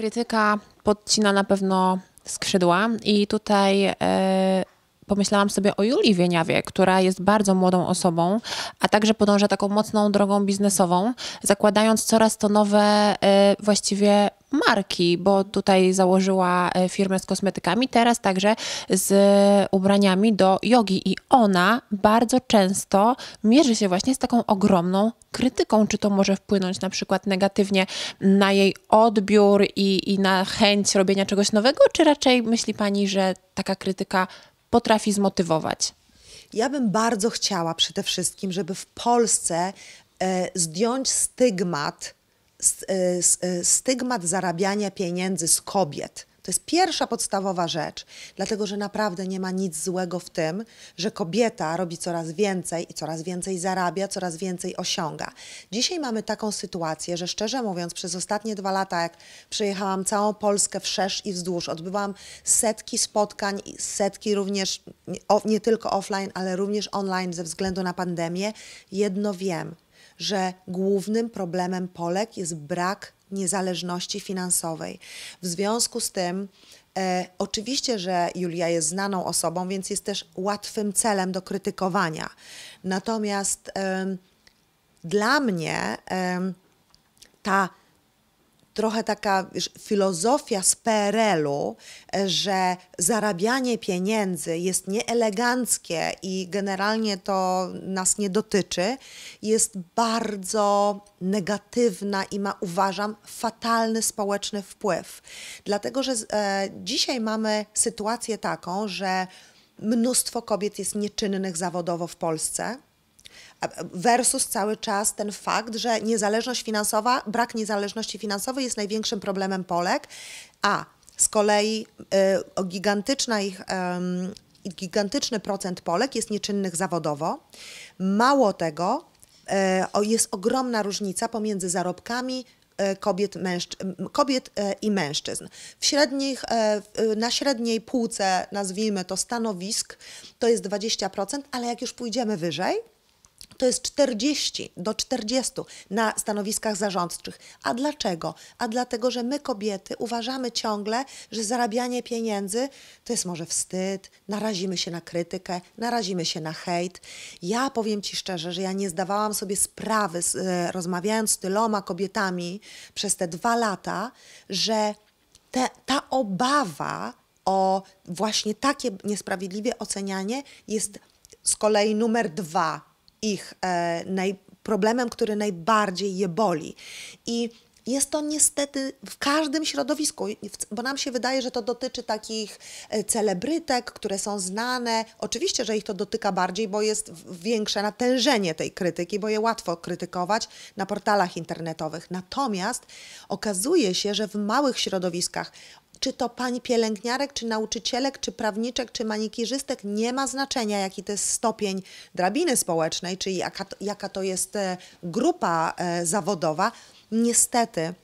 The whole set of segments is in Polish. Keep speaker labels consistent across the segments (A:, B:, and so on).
A: Krytyka podcina na pewno skrzydła i tutaj e, pomyślałam sobie o Julii Wieniawie, która jest bardzo młodą osobą, a także podąża taką mocną drogą biznesową, zakładając coraz to nowe e, właściwie marki, bo tutaj założyła e, firmę z kosmetykami, teraz także z ubraniami do jogi i ona bardzo często mierzy się właśnie z taką ogromną krytyką, czy to może wpłynąć na przykład negatywnie na jej odbiór i, i na chęć robienia czegoś nowego, czy raczej myśli Pani, że taka krytyka potrafi zmotywować?
B: Ja bym bardzo chciała przede wszystkim, żeby w Polsce e, zdjąć stygmat E, e, stygmat zarabiania pieniędzy z kobiet. To jest pierwsza podstawowa rzecz, dlatego że naprawdę nie ma nic złego w tym, że kobieta robi coraz więcej i coraz więcej zarabia, coraz więcej osiąga. Dzisiaj mamy taką sytuację, że szczerze mówiąc, przez ostatnie dwa lata, jak przejechałam całą Polskę wszerz i wzdłuż, odbywałam setki spotkań, setki również nie tylko offline, ale również online ze względu na pandemię, jedno wiem – że głównym problemem Polek jest brak niezależności finansowej. W związku z tym, e, oczywiście, że Julia jest znaną osobą, więc jest też łatwym celem do krytykowania. Natomiast e, dla mnie e, ta trochę taka wiesz, filozofia z PRL-u, e, że zarabianie pieniędzy jest nieeleganckie i generalnie to nas nie dotyczy, jest bardzo negatywna i ma, uważam, fatalny społeczny wpływ. Dlatego, że e, dzisiaj mamy sytuację taką, że mnóstwo kobiet jest nieczynnych zawodowo w Polsce Versus cały czas ten fakt, że niezależność finansowa, brak niezależności finansowej jest największym problemem Polek, a z kolei y, gigantyczna ich, y, gigantyczny procent Polek jest nieczynnych zawodowo. Mało tego, y, jest ogromna różnica pomiędzy zarobkami e, kobiet, kobiet e, i mężczyzn. W średnich, y, na średniej półce, nazwijmy to stanowisk, to jest 20%, ale jak już pójdziemy wyżej, to jest 40 do 40 na stanowiskach zarządczych. A dlaczego? A dlatego, że my kobiety uważamy ciągle, że zarabianie pieniędzy to jest może wstyd, narazimy się na krytykę, narazimy się na hejt. Ja powiem Ci szczerze, że ja nie zdawałam sobie sprawy, z, e, rozmawiając z tyloma kobietami przez te dwa lata, że te, ta obawa o właśnie takie niesprawiedliwe ocenianie jest z kolei numer dwa ich e, naj, problemem, który najbardziej je boli. I jest to niestety w każdym środowisku, bo nam się wydaje, że to dotyczy takich e, celebrytek, które są znane. Oczywiście, że ich to dotyka bardziej, bo jest większe natężenie tej krytyki, bo je łatwo krytykować na portalach internetowych. Natomiast okazuje się, że w małych środowiskach czy to pani pielęgniarek, czy nauczycielek, czy prawniczek, czy manikirzystek, nie ma znaczenia, jaki to jest stopień drabiny społecznej, czyli jaka to, jaka to jest e, grupa e, zawodowa. Niestety,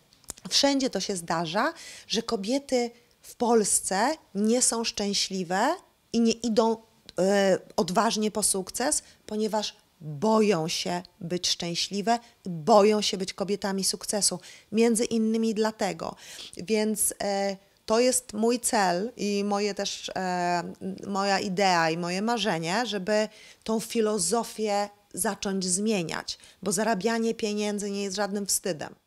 B: wszędzie to się zdarza, że kobiety w Polsce nie są szczęśliwe i nie idą e, odważnie po sukces, ponieważ boją się być szczęśliwe, boją się być kobietami sukcesu. Między innymi dlatego. Więc. E to jest mój cel i moje też, e, moja idea i moje marzenie, żeby tą filozofię zacząć zmieniać, bo zarabianie pieniędzy nie jest żadnym wstydem.